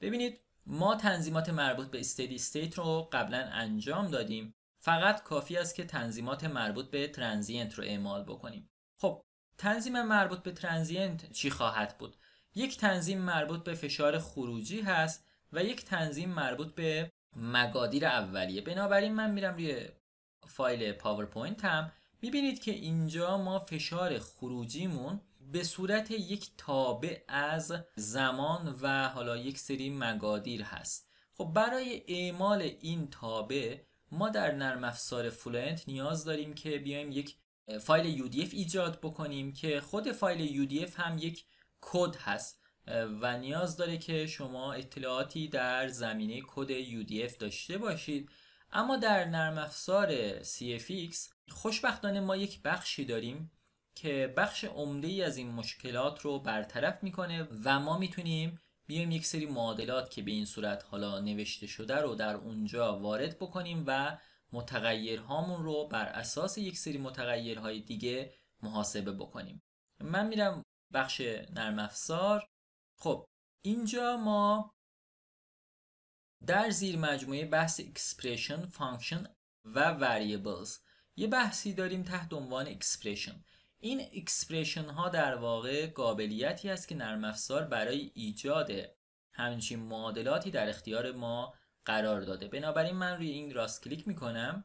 ببینید ما تنظیمات مربوط به استدی استیت رو قبلا انجام دادیم فقط کافی است که تنظیمات مربوط به ترانزینت رو اعمال بکنیم خب تنظیم مربوط به ترانزینت چی خواهد بود یک تنظیم مربوط به فشار خروجی هست و یک تنظیم مربوط به مقادیر اولیه بنابراین من میرم روی فایل پاورپوینت هم میبینید که اینجا ما فشار خروجیمون به صورت یک تابع از زمان و حالا یک سری مقادیر هست خب برای اعمال این تابع ما در نرم افزار فلوئنت نیاز داریم که بیایم یک فایل UDF ایجاد بکنیم که خود فایل UDF هم یک کد هست و نیاز داره که شما اطلاعاتی در زمینه کد UDF داشته باشید اما در نرم افزار CFX خوشبختانه ما یک بخشی داریم که بخش عمده ای از این مشکلات رو برطرف میکنه و ما میتونیم بیایم یک سری معادلات که به این صورت حالا نوشته شده رو در اونجا وارد بکنیم و متغیرهامون رو بر اساس یک سری متغیرهای دیگه محاسبه بکنیم من میرم بخش نرم افزار خب اینجا ما در زیر مجموعه بحث اکسپریشن، فانکشن و وریبلز یه بحثی داریم تحت عنوان اکسپریشن این اکسپریشن ها در واقع قابلیتی است که نرم افزار برای ایجاد همچین معادلاتی در اختیار ما قرار داده بنابراین من روی این راست کلیک کنم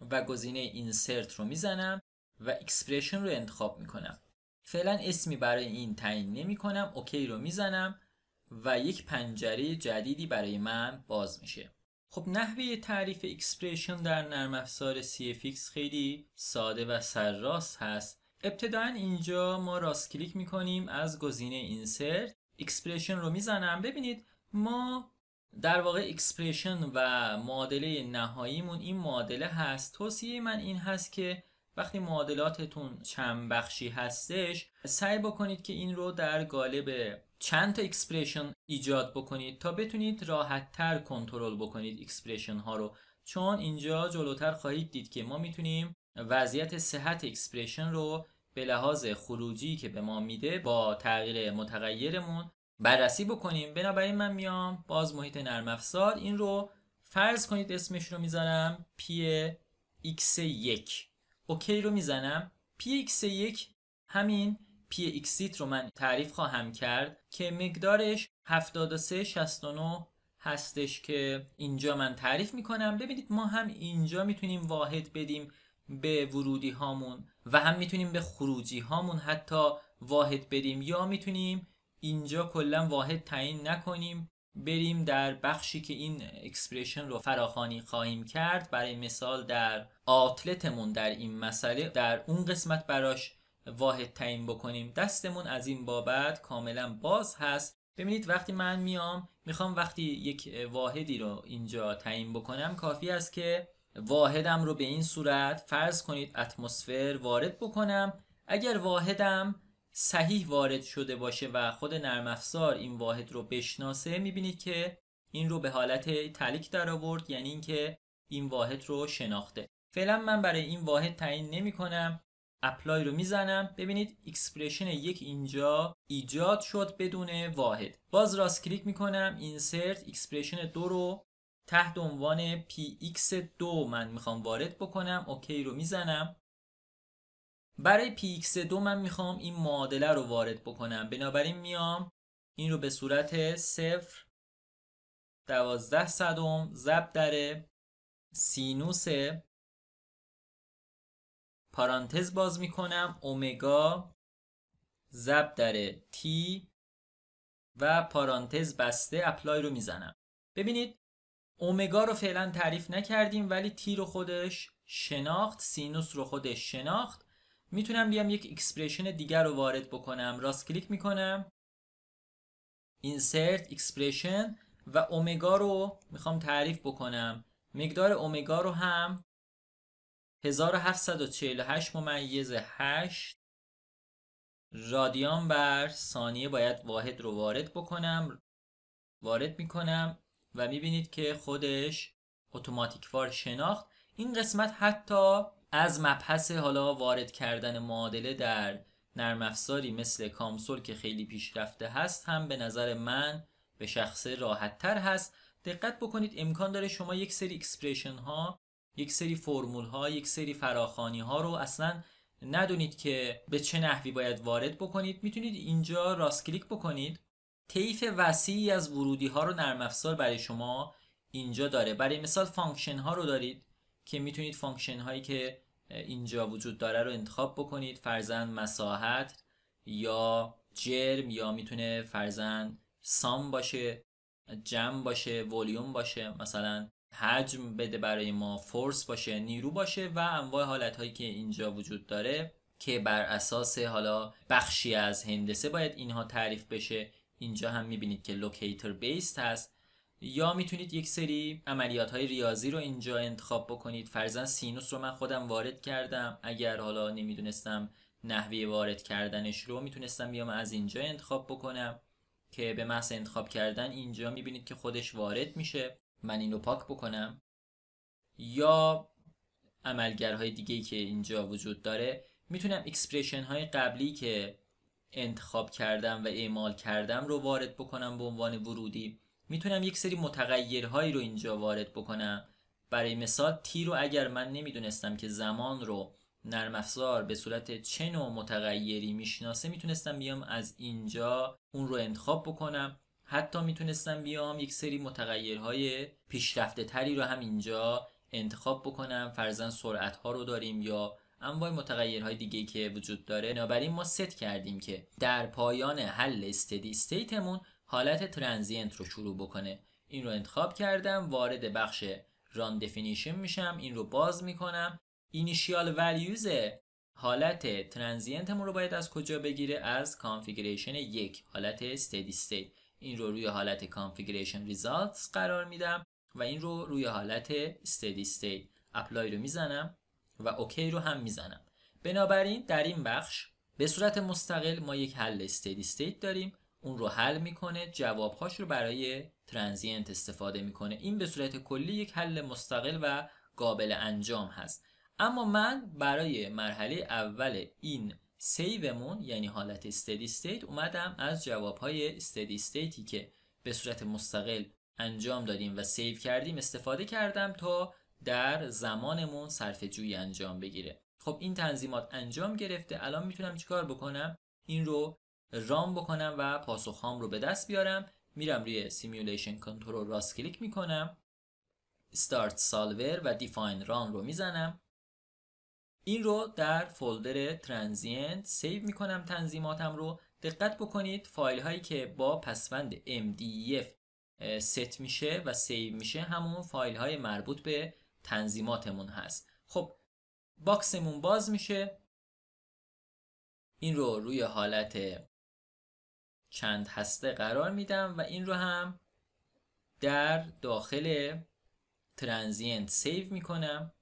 و گزینه اینسرت رو زنم و اکسپرشن رو انتخاب کنم. فعلا اسمی برای این تعیین نمی کنم اوکی رو میزنم و یک پنجره جدیدی برای من باز میشه خب نحوه تعریف اکسپرشن در نرم افزار CFX خیلی ساده و سرراست هست ابتدا اینجا ما راست کلیک میکنیم از گزینه اینسرت اکسپرشن رو میزنم ببینید ما در واقع اکسپرشن و معادله نهاییمون این معادله هست توصیه من این هست که وقتی معادلاتتون چند بخشی هستش سعی بکنید که این رو در قالب چند تا اکسپریشن ایجاد بکنید تا بتونید راحت تر کنترل بکنید اکسپریشن ها رو چون اینجا جلوتر خواهید دید که ما میتونیم وضعیت صحت اکسپریشن رو به لحاظ خروجی که به ما میده با تغییر متغیرمون بررسی بکنیم بنابراین من میام باز محیط نرم افزار این رو فرض کنید اسمش رو میذارم پی x1 اوکی رو میزنم پی 1 همین پی اکسیت رو من تعریف خواهم کرد که مقدارش 73 هستش که اینجا من تعریف میکنم ببینید ما هم اینجا میتونیم واحد بدیم به ورودی هامون و هم میتونیم به خروجی هامون حتی واحد بریم یا میتونیم اینجا کلا واحد تعیین نکنیم بریم در بخشی که این اکسپریشن رو فراخانی خواهیم کرد برای مثال در آتلتمون در این مسئله در اون قسمت براش واحد تعیین بکنیم دستمون از این بابت کاملا باز هست ببینید وقتی من میام میخوام وقتی یک واحدی رو اینجا تعیین بکنم کافی است که واحدم رو به این صورت فرض کنید اتمسفر وارد بکنم اگر واحدم صحیح وارد شده باشه و خود نرم افزار این واحد رو بشناسه میبینید که این رو به حالت تلیک در آورد یعنی اینکه این واحد رو شناخته فعلا من برای این واحد تعیین نمی کنم اپلای رو میزنم ببینید اکسپرشن یک اینجا ایجاد شد بدون واحد باز راست کلیک میکنم اینسرت اکسپرشن دو رو تحت عنوان px2 من میخوام وارد بکنم اوکی رو میزنم برای px2 من میخوام این معادله رو وارد بکنم بنابراین میام این رو به صورت صفر دوازده صدم ضرب در سینوس پارانتز باز میکنم اومگا ضرب در تی و پارانتز بسته اپلای رو میزنم ببینید اومگا رو فعلا تعریف نکردیم ولی تی رو خودش شناخت سینوس رو خودش شناخت میتونم بیام یک اکسپرشن دیگر رو وارد بکنم راست کلیک میکنم insert expression و اومگا رو میخوام تعریف بکنم مقدار اومگا رو هم 1748 ممیز 8 رادیان بر ثانیه باید واحد رو وارد بکنم وارد میکنم و میبینید که خودش اتوماتیک وار شناخت این قسمت حتی از مبحث حالا وارد کردن معادله در نرم افزاری مثل کامسول که خیلی پیشرفته هست هم به نظر من به شخصه راحت تر هست دقت بکنید امکان داره شما یک سری اکسپریشن ها یک سری فرمول ها یک سری فراخانی ها رو اصلا ندونید که به چه نحوی باید وارد بکنید میتونید اینجا راست کلیک بکنید طیف وسیعی از ورودی ها رو نرم افزار برای شما اینجا داره برای مثال فانکشن ها رو دارید که میتونید فانکشن هایی که اینجا وجود داره رو انتخاب بکنید فرزن مساحت یا جرم یا میتونه فرزن سام باشه جمع باشه ولیوم باشه مثلا حجم بده برای ما فورس باشه نیرو باشه و انواع حالت هایی که اینجا وجود داره که بر اساس حالا بخشی از هندسه باید اینها تعریف بشه اینجا هم میبینید که لوکیتر بیست هست یا میتونید یک سری عملیات های ریاضی رو اینجا انتخاب بکنید فرزن سینوس رو من خودم وارد کردم اگر حالا نمیدونستم نحوی وارد کردنش رو میتونستم بیام از اینجا انتخاب بکنم که به محض انتخاب کردن اینجا میبینید که خودش وارد میشه من اینو پاک بکنم یا عملگرهای دیگه که اینجا وجود داره میتونم اکسپریشن های قبلی که انتخاب کردم و اعمال کردم رو وارد بکنم به عنوان ورودی میتونم یک سری متغیرهایی رو اینجا وارد بکنم برای مثال تی رو اگر من نمیدونستم که زمان رو نرم افزار به صورت چه نوع متغیری میشناسه میتونستم بیام از اینجا اون رو انتخاب بکنم حتی میتونستم بیام یک سری متغیرهای پیشرفته تری رو هم اینجا انتخاب بکنم فرزن سرعت ها رو داریم یا انواع متغیرهای دیگه که وجود داره بنابراین ما ست کردیم که در پایان حل استدی استیتمون حالت ترانزینت رو شروع بکنه این رو انتخاب کردم وارد بخش ران دفینیشن میشم این رو باز میکنم اینیشیال ولیوز حالت ترانزینتمون رو باید از کجا بگیره از کانفیگریشن یک حالت استدی استیت این رو روی حالت کانفیگریشن ریزالتس قرار میدم و این رو روی حالت استدی استیت اپلای رو میزنم و اوکی رو هم میزنم بنابراین در این بخش به صورت مستقل ما یک حل استیدی استیت داریم اون رو حل میکنه جوابهاش رو برای ترانزینت استفاده میکنه این به صورت کلی یک حل مستقل و قابل انجام هست اما من برای مرحله اول این سیومون یعنی حالت استدی استیت اومدم از جوابهای استدی استیتی که به صورت مستقل انجام دادیم و سیو کردیم استفاده کردم تا در زمانمون صرف جویی انجام بگیره خب این تنظیمات انجام گرفته الان میتونم چیکار بکنم این رو رام بکنم و پاسخهام رو به دست بیارم میرم روی سیمیولیشن کنترل راست کلیک میکنم start سالور و دیفاین ران رو میزنم این رو در فولدر ترانزینت سیو میکنم تنظیماتم رو دقت بکنید فایل هایی که با پسوند mdf e ست میشه و سیو میشه همون فایل های مربوط به تنظیماتمون هست خب باکسمون باز میشه این رو روی حالت چند هسته قرار میدم و این رو هم در داخل ترانزینت سیو میکنم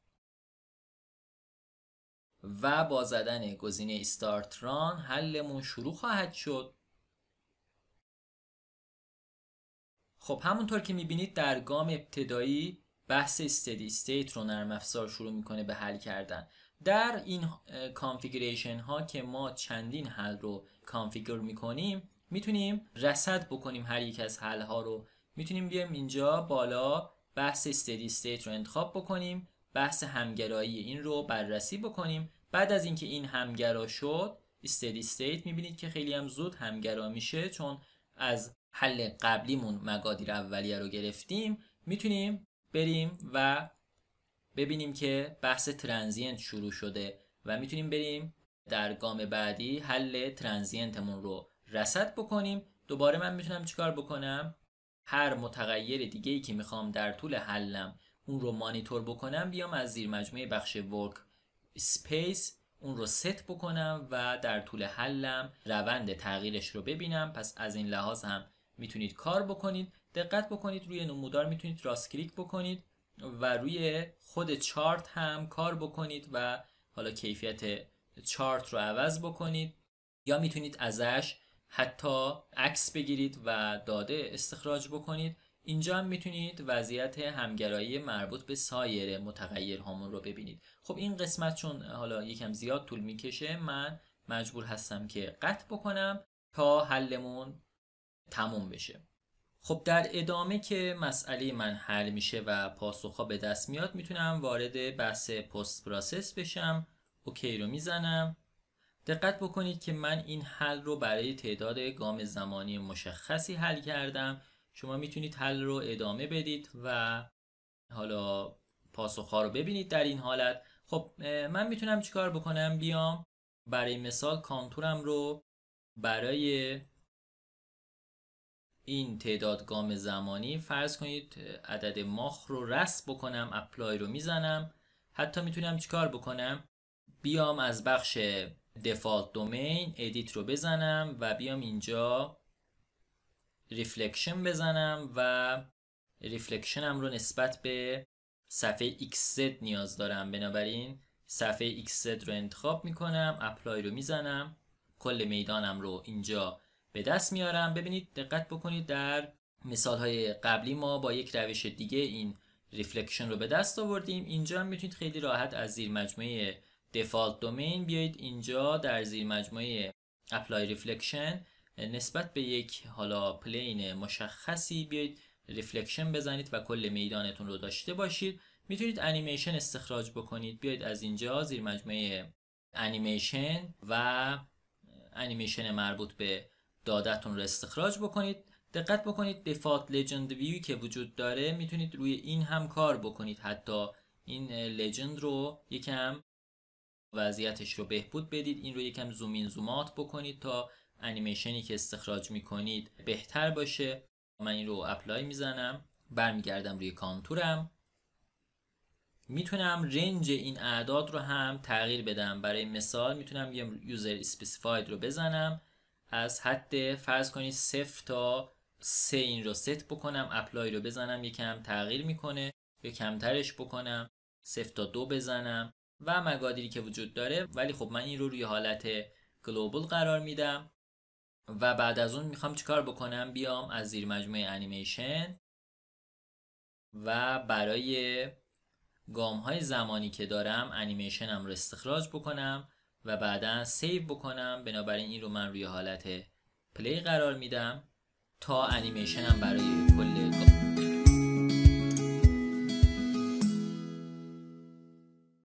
و با زدن گزینه استارت ران حلمون شروع خواهد شد خب همونطور که میبینید در گام ابتدایی بحث استدی استیت رو نرم افزار شروع میکنه به حل کردن در این کانفیگریشن ها که ما چندین حل رو کانفیگر میکنیم میتونیم رصد بکنیم هر یک از حل ها رو میتونیم بیایم اینجا بالا بحث استدی استیت رو انتخاب بکنیم بحث همگرایی این رو بررسی بکنیم بعد از اینکه این همگرا شد استدی استیت میبینید که خیلی هم زود همگرا میشه چون از حل قبلیمون مقادیر اولیه رو گرفتیم میتونیم بریم و ببینیم که بحث ترانزینت شروع شده و میتونیم بریم در گام بعدی حل ترانزینتمون رو رصد بکنیم دوباره من میتونم چیکار بکنم هر متغیر دیگه ای که میخوام در طول حلم اون رو مانیتور بکنم بیام از زیر مجموعه بخش ورک سپیس اون رو ست بکنم و در طول حلم روند تغییرش رو ببینم پس از این لحاظ هم میتونید کار بکنید دقت بکنید روی نمودار میتونید راست کلیک بکنید و روی خود چارت هم کار بکنید و حالا کیفیت چارت رو عوض بکنید یا میتونید ازش حتی عکس بگیرید و داده استخراج بکنید اینجا هم میتونید وضعیت همگرایی مربوط به سایر متغیر هامون رو ببینید خب این قسمت چون حالا یکم زیاد طول میکشه من مجبور هستم که قطع بکنم تا حلمون تموم بشه خب در ادامه که مسئله من حل میشه و پاسخها به دست میاد میتونم وارد بحث پست پراسس بشم اوکی رو میزنم دقت بکنید که من این حل رو برای تعداد گام زمانی مشخصی حل کردم شما میتونید حل رو ادامه بدید و حالا پاسخ ها رو ببینید در این حالت خب من میتونم چیکار بکنم بیام برای مثال کانتورم رو برای این تعداد گام زمانی فرض کنید عدد ماخ رو رس بکنم اپلای رو میزنم حتی میتونم چیکار بکنم بیام از بخش دفالت دومین ادیت رو بزنم و بیام اینجا ریفلکشن بزنم و ریفلکشنم رو نسبت به صفحه XZ نیاز دارم بنابراین صفحه XZ رو انتخاب میکنم اپلای رو میزنم کل میدانم رو اینجا به دست میارم ببینید دقت بکنید در مثال های قبلی ما با یک روش دیگه این ریفلکشن رو به دست آوردیم اینجا هم میتونید خیلی راحت از زیر مجموعه دفالت دومین بیایید اینجا در زیر مجموعه اپلای ریفلکشن نسبت به یک حالا پلین مشخصی بیایید ریفلکشن بزنید و کل میدانتون رو داشته باشید میتونید انیمیشن استخراج بکنید بیاید از اینجا زیر مجموعه انیمیشن و انیمیشن مربوط به دادتون رو استخراج بکنید دقت بکنید دیفالت لجند ویو که وجود داره میتونید روی این هم کار بکنید حتی این لجند رو یکم وضعیتش رو بهبود بدید این رو یکم زومین زومات بکنید تا انیمیشنی که استخراج میکنید بهتر باشه من این رو اپلای میزنم برمیگردم روی کانتورم میتونم رنج این اعداد رو هم تغییر بدم برای مثال میتونم یه یوزر اسپسیفاید رو بزنم از حد فرض کنید صفر تا سه این رو ست بکنم اپلای رو بزنم یکم تغییر میکنه یا کمترش بکنم صفر تا دو بزنم و مقادیری که وجود داره ولی خب من این رو روی حالت گلوبل قرار میدم و بعد از اون میخوام چیکار بکنم بیام از زیر مجموعه انیمیشن و برای گام های زمانی که دارم انیمیشنم رو استخراج بکنم و بعدا سیو بکنم بنابراین این رو من روی حالت پلی قرار میدم تا انیمیشنم برای کل